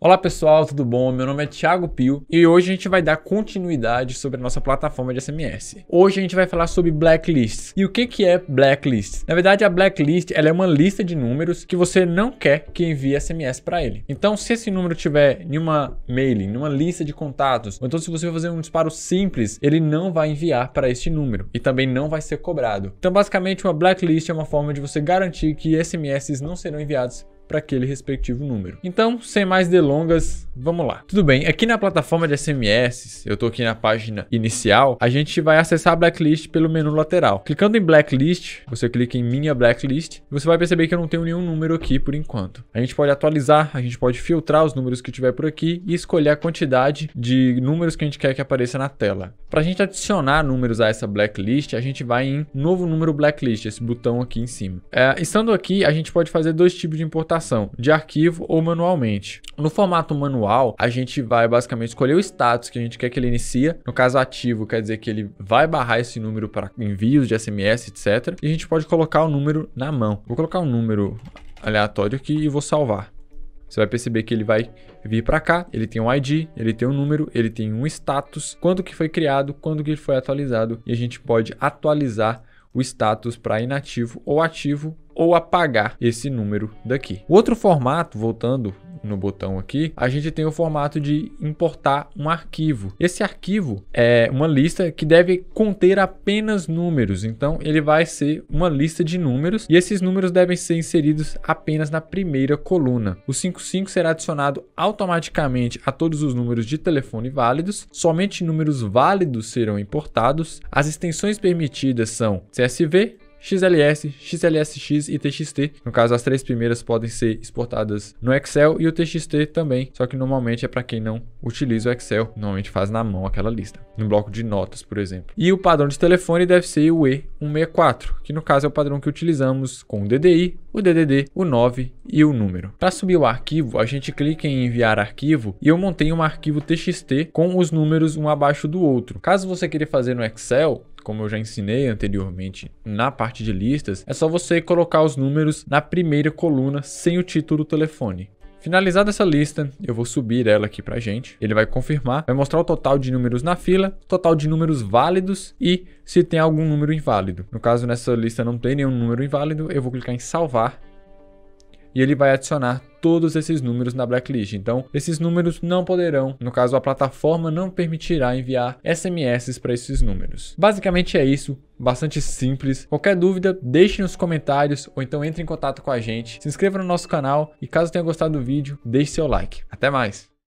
Olá pessoal, tudo bom? Meu nome é Thiago Pio e hoje a gente vai dar continuidade sobre a nossa plataforma de SMS. Hoje a gente vai falar sobre blacklists. E o que que é blacklist? Na verdade, a blacklist ela é uma lista de números que você não quer que envie SMS para ele. Então, se esse número tiver em uma mailing, em uma lista de contatos, ou então se você fazer um disparo simples, ele não vai enviar para este número e também não vai ser cobrado. Então, basicamente, uma blacklist é uma forma de você garantir que SMS não serão enviados para aquele respectivo número. Então, sem mais delongas, vamos lá. Tudo bem, aqui na plataforma de SMS, eu estou aqui na página inicial, a gente vai acessar a blacklist pelo menu lateral. Clicando em blacklist, você clica em minha blacklist, você vai perceber que eu não tenho nenhum número aqui por enquanto. A gente pode atualizar, a gente pode filtrar os números que tiver por aqui e escolher a quantidade de números que a gente quer que apareça na tela. Para a gente adicionar números a essa blacklist, a gente vai em novo número blacklist, esse botão aqui em cima. É, estando aqui, a gente pode fazer dois tipos de importação exportação de arquivo ou manualmente. No formato manual, a gente vai basicamente escolher o status que a gente quer que ele inicia. No caso ativo, quer dizer que ele vai barrar esse número para envios de SMS, etc. E a gente pode colocar o número na mão. Vou colocar um número aleatório aqui e vou salvar. Você vai perceber que ele vai vir para cá, ele tem um ID, ele tem um número, ele tem um status, quando que foi criado, quando que foi atualizado e a gente pode atualizar o status para inativo ou ativo ou apagar esse número daqui. O outro formato, voltando no botão aqui, a gente tem o formato de importar um arquivo. Esse arquivo é uma lista que deve conter apenas números, então ele vai ser uma lista de números e esses números devem ser inseridos apenas na primeira coluna. O 55 será adicionado automaticamente a todos os números de telefone válidos, somente números válidos serão importados, as extensões permitidas são CSV, XLS, XLSX e TXT. No caso, as três primeiras podem ser exportadas no Excel e o TXT também, só que normalmente é para quem não utiliza o Excel, normalmente faz na mão aquela lista, no bloco de notas, por exemplo. E o padrão de telefone deve ser o E164, que no caso é o padrão que utilizamos com o DDI, o DDD, o 9 e o número. Para subir o arquivo, a gente clica em enviar arquivo e eu montei um arquivo TXT com os números um abaixo do outro. Caso você queira fazer no Excel, como eu já ensinei anteriormente na parte de listas, é só você colocar os números na primeira coluna sem o título do telefone. Finalizada essa lista, eu vou subir ela aqui a gente. Ele vai confirmar, vai mostrar o total de números na fila, total de números válidos e se tem algum número inválido. No caso, nessa lista não tem nenhum número inválido, eu vou clicar em salvar e ele vai adicionar todos esses números na blacklist. Então, esses números não poderão, no caso, a plataforma não permitirá enviar SMS para esses números. Basicamente é isso, bastante simples. Qualquer dúvida, deixe nos comentários ou então entre em contato com a gente. Se inscreva no nosso canal e caso tenha gostado do vídeo, deixe seu like. Até mais!